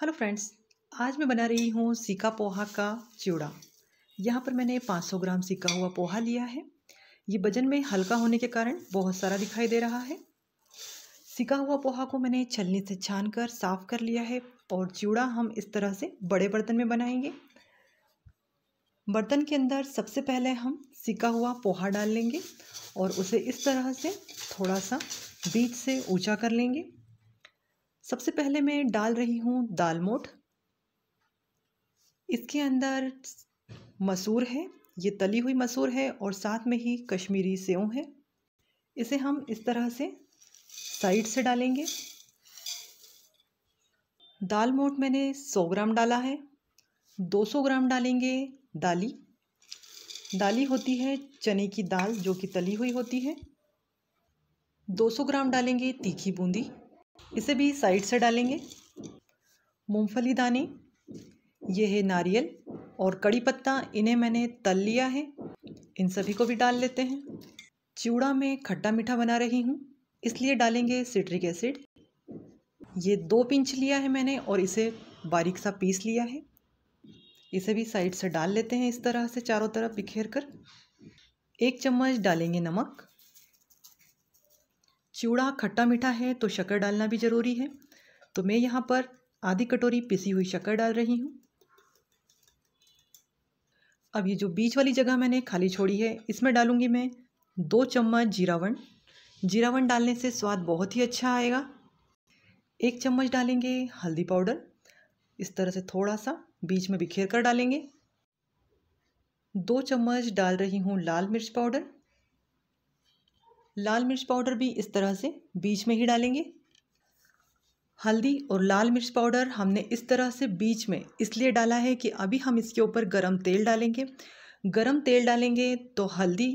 hello friends आज मैं बना रही हूँ सीका पोहा का चिवड़ा यहाँ पर मैंने 500 ग्राम सीका हुआ पोहा लिया है ये वजन में हल्का होने के कारण बहुत सारा दिखाई दे रहा है सीका हुआ पोहा को मैंने छलनी से छान कर साफ़ कर लिया है और चिवड़ा हम इस तरह से बड़े बर्तन में बनाएंगे बर्तन के अंदर सबसे पहले हम सीका हुआ पोहा डाल लेंगे और उसे इस तरह से थोड़ा सा बीच से ऊँचा कर लेंगे सबसे पहले मैं डाल रही हूँ दाल मोठ इसके अंदर मसूर है ये तली हुई मसूर है और साथ में ही कश्मीरी सेव है इसे हम इस तरह से साइड से डालेंगे दाल मोट मैंने 100 ग्राम डाला है 200 ग्राम डालेंगे दाली दाली होती है चने की दाल जो कि तली हुई होती है 200 ग्राम डालेंगे तीखी बूंदी इसे भी साइड से डालेंगे मूंगफली दाने ये है नारियल और कड़ी पत्ता इन्हें मैंने तल लिया है इन सभी को भी डाल लेते हैं चूड़ा में खट्टा मीठा बना रही हूँ इसलिए डालेंगे सिट्रिक एसिड ये दो पिंच लिया है मैंने और इसे बारीक सा पीस लिया है इसे भी साइड से डाल लेते हैं इस तरह से चारों तरफ बिखेर कर एक चम्मच डालेंगे नमक चिवड़ा खट्टा मीठा है तो शक्कर डालना भी ज़रूरी है तो मैं यहाँ पर आधी कटोरी पिसी हुई शक्कर डाल रही हूँ अब ये जो बीच वाली जगह मैंने खाली छोड़ी है इसमें डालूँगी मैं दो चम्मच जीरावन जीरावन डालने से स्वाद बहुत ही अच्छा आएगा एक चम्मच डालेंगे हल्दी पाउडर इस तरह से थोड़ा सा बीच में बिखेर कर डालेंगे दो चम्मच डाल रही हूँ लाल मिर्च पाउडर लाल मिर्च पाउडर भी इस तरह से बीच में ही डालेंगे हल्दी और लाल मिर्च पाउडर हमने इस तरह से बीच में इसलिए डाला है कि अभी हम इसके ऊपर गरम तेल डालेंगे गरम तेल डालेंगे तो हल्दी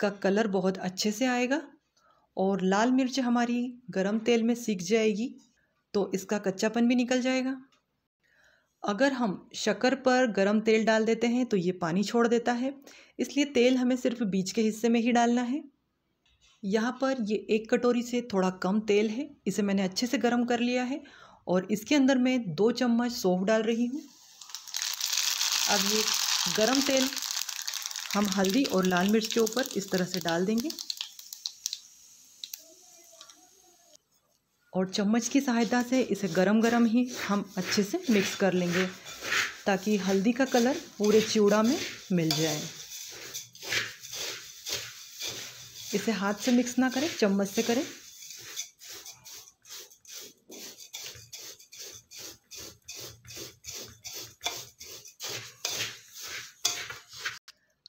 का कलर बहुत अच्छे से आएगा और लाल मिर्च हमारी गरम तेल में सीख जाएगी तो इसका कच्चापन भी निकल जाएगा अगर हम शक्कर पर गरम तेल डाल देते हैं तो ये पानी छोड़ देता है इसलिए तेल हमें सिर्फ बीच के हिस्से में ही डालना है यहाँ पर ये एक कटोरी से थोड़ा कम तेल है इसे मैंने अच्छे से गर्म कर लिया है और इसके अंदर मैं दो चम्मच सौंफ डाल रही हूँ अब ये गरम तेल हम हल्दी और लाल मिर्च के ऊपर इस तरह से डाल देंगे और चम्मच की सहायता से इसे गरम गरम ही हम अच्छे से मिक्स कर लेंगे ताकि हल्दी का कलर पूरे चिवड़ा में मिल जाए इसे हाथ से मिक्स ना करें चम्मच से करें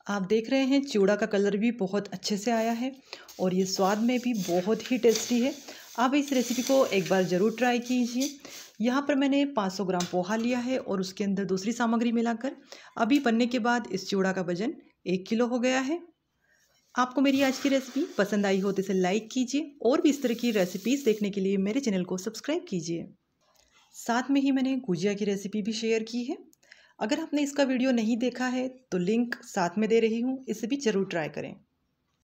आप देख रहे हैं चूड़ा का कलर भी बहुत अच्छे से आया है और ये स्वाद में भी बहुत ही टेस्टी है आप इस रेसिपी को एक बार ज़रूर ट्राई कीजिए यहाँ पर मैंने 500 ग्राम पोहा लिया है और उसके अंदर दूसरी सामग्री मिलाकर अभी बनने के बाद इस चूड़ा का वज़न एक किलो हो गया है आपको मेरी आज की रेसिपी पसंद आई हो तो इसे लाइक कीजिए और भी इस तरह की रेसिपीज़ देखने के लिए मेरे चैनल को सब्सक्राइब कीजिए साथ में ही मैंने गुजिया की रेसिपी भी शेयर की है अगर आपने इसका वीडियो नहीं देखा है तो लिंक साथ में दे रही हूँ इसे भी ज़रूर ट्राई करें